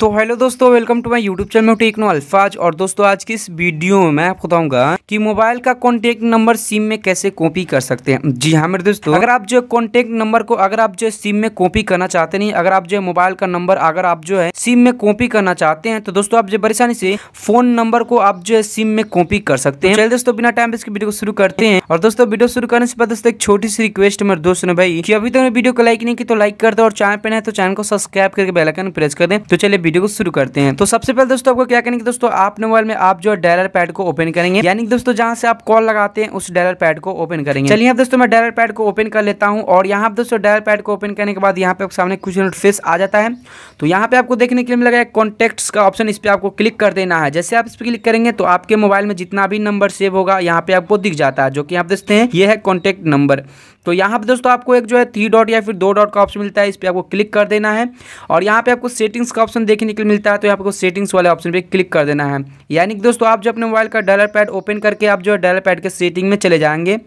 तो हेलो दोस्तों welcome to my YouTube channel techno Alfaz और दोस्तों आज की इस वीडियो में मैं आपको बताऊंगा कि मोबाइल का कॉन्टेक्ट नंबर सिम में कैसे कॉपी कर सकते हैं जी हाँ मेरे दोस्तों अगर आप जो है कॉन्टेक्ट नंबर को अगर आप जो है सिम में कॉपी करना चाहते नहीं अगर आप जो है मोबाइल का नंबर अगर आप जो है सिम में कॉपी करना चाहते हैं तो दोस्तों आप जो परेशानी से फोन नंबर को आप जो है सिम में कॉपी कर सकते हैं चलिए दोस्तों बिना टाइम इसकी वीडियो को शुरू करते हैं और दोस्तों वीडियो शुरू करने से पहले दोस्तों एक छोटी सी रिक्वेस्ट मेरे दोस्त ने भाई की अभी तक वीडियो को लाइक नहीं की तो लाइक कर दो और चैनल पे नहीं तो चैनल को सब्सक्राइब करके बेलाइकन प्रेस कर दे तो चलिए वीडियो को शुरू करते हैं तो सबसे पहले दोस्तों आपको क्या करेंगे दोस्तों आपने मोबाइल में आप जो डायलर पैड को ओपन करेंगे यानी कि दोस्तों जहां से आप कॉल लगाते हैं उस डायलर पैड को ओपन करेंगे चलिए आप दोस्तों मैं डायलर पैड को ओपन कर लेता हूँ और यहाँ दोस्तों डायलर पैड को ओपन करने के बाद यहाँ पे सामने कुछ इंटरफेस आ जाता है तो यहाँ पे आपको देखने के लिए मिलेगा कॉन्टेक्ट का ऑप्शन इस पर आपको क्लिक कर देना है जैसे आप इस पर क्लिक करेंगे तो आपके मोबाइल में जितना भी नंबर सेव होगा यहाँ पे आपको दिख जाता है जो कि आप देखते हैं ये है कॉन्टेक्ट नंबर तो यहाँ पर दोस्तों आपको एक जो है थ्री डॉट या फिर दो डॉट का ऑप्शन मिलता है इस पर आपको क्लिक कर देना है और यहाँ पे आपको सेटिंग्स का ऑप्शन देखने के लिए मिलता है तो यहाँ आपको सेटिंग्स वाले ऑप्शन पर क्लिक कर देना है यानी कि दोस्तों आप जो अपने मोबाइल का डायलर पैड ओपन करके आप जो है डायलर पैड के सेटिंग में चले जाएंगे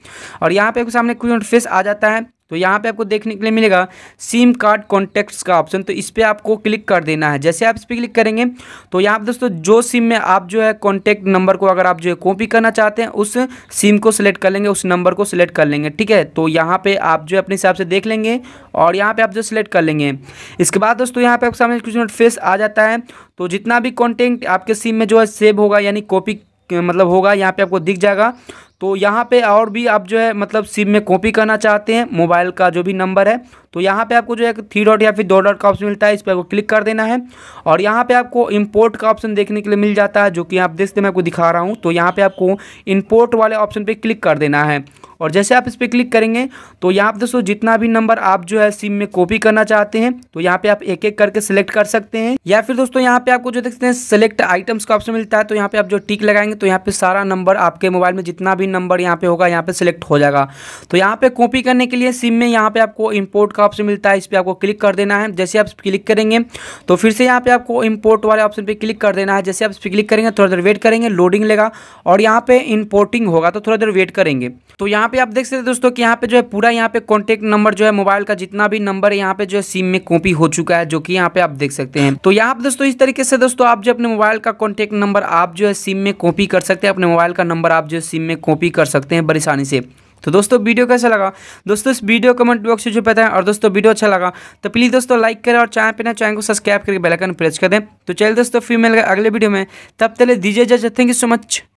और यहाँ पे आपके सामने कुछ फेस आ जाता है तो यहाँ पे आपको देखने के लिए मिलेगा सिम कार्ड कॉन्टेक्ट का ऑप्शन तो इस पर आपको क्लिक कर देना है जैसे आप इस पर क्लिक करेंगे तो यहाँ पर दोस्तों जो सिम में आप जो है कॉन्टैक्ट नंबर को अगर आप जो है कॉपी करना चाहते हैं उस सिम को सिलेक्ट कर लेंगे उस नंबर को सिलेक्ट कर लेंगे ठीक है तो यहाँ पर आप जो है अपने हिसाब से देख लेंगे और यहाँ पर आप जो सिलेक्ट कर लेंगे इसके बाद दोस्तों यहाँ पर आपके सामने कुछ फेस आ जाता है तो जितना भी कॉन्टेंट आपके सिम में जो है सेव होगा यानी कॉपी मतलब होगा यहाँ पे आपको दिख जाएगा तो यहाँ पे और भी आप जो है मतलब सिम में कॉपी करना चाहते हैं मोबाइल का जो भी नंबर है तो यहाँ पे आपको जो है थ्री डॉट या फिर दो डॉट का ऑप्शन मिलता है इस पर आपको क्लिक कर देना है और यहाँ पे आपको इंपोर्ट का ऑप्शन देखने के लिए मिल जाता है जो कि आप देखते मैं आपको दिखा रहा हूँ तो यहाँ पर आपको इम्पोर्ट वाले ऑप्शन पर क्लिक कर देना है और जैसे आप इस पर क्लिक करेंगे तो यहाँ पर दोस्तों जितना भी नंबर आप जो है सिम में कॉपी करना चाहते हैं तो यहाँ पे आप एक एक करके सिलेक्ट कर सकते हैं या फिर दोस्तों यहाँ पे आपको जो देखते हैं सिलेक्ट आइटम्स का ऑप्शन मिलता है तो यहाँ पे आप जो टिक लगाएंगे तो यहाँ पे सारा नंबर आपके मोबाइल में जितना भी नंबर यहाँ पे होगा यहाँ पे सिलेक्ट हो जाएगा तो यहाँ पे कॉपी करने के लिए सिम में यहाँ पे आपको इम्पोर्ट का ऑप्शन मिलता है इस पर आपको क्लिक कर देना है जैसे आप क्लिक करेंगे तो फिर से यहाँ पे आपको इम्पोर्ट वाले ऑप्शन पर क्लिक कर देना है जैसे आप इस पर क्लिक करेंगे थोड़ा देर वेट करेंगे लोडिंग लेगा और यहाँ पे इम्पोर्टिंग होगा तो थोड़ा देर वेट करेंगे तो यहाँ पे आप देख सकते हैं दोस्तों कि यहाँ पे जो है पूरा यहाँ पे कॉन्टेक्ट नंबर जो है मोबाइल का जितना भी नंबर यहाँ पे जो है सिम में कॉपी हो चुका है जो कि यहाँ पे आप देख सकते हैं तो यहाँ पे दोस्तों इस तरीके से दोस्तों आप जो अपने मोबाइल का कॉन्टेक्ट नंबर आप जो है सिम में कॉपी कर सकते हैं अपने मोबाइल का नंबर आप जो है सिम में कॉपी कर सकते हैं बड़ी आसानी से तो दोस्तों वीडियो कैसा लगा दोस्तों इस वीडियो कमेंट बॉक्स में जो पता है और दोस्तों वीडियो अच्छा लगा तो प्लीज़ दोस्तों लाइक करें और चैनल पे ना चैनल को सब्सक्राइब करके बेलाइकन प्रेस कर दें तो चलिए दोस्तों फिर मिलेगा अगले वीडियो में तब तक दीजिए इजाजत थैंक यू सो मच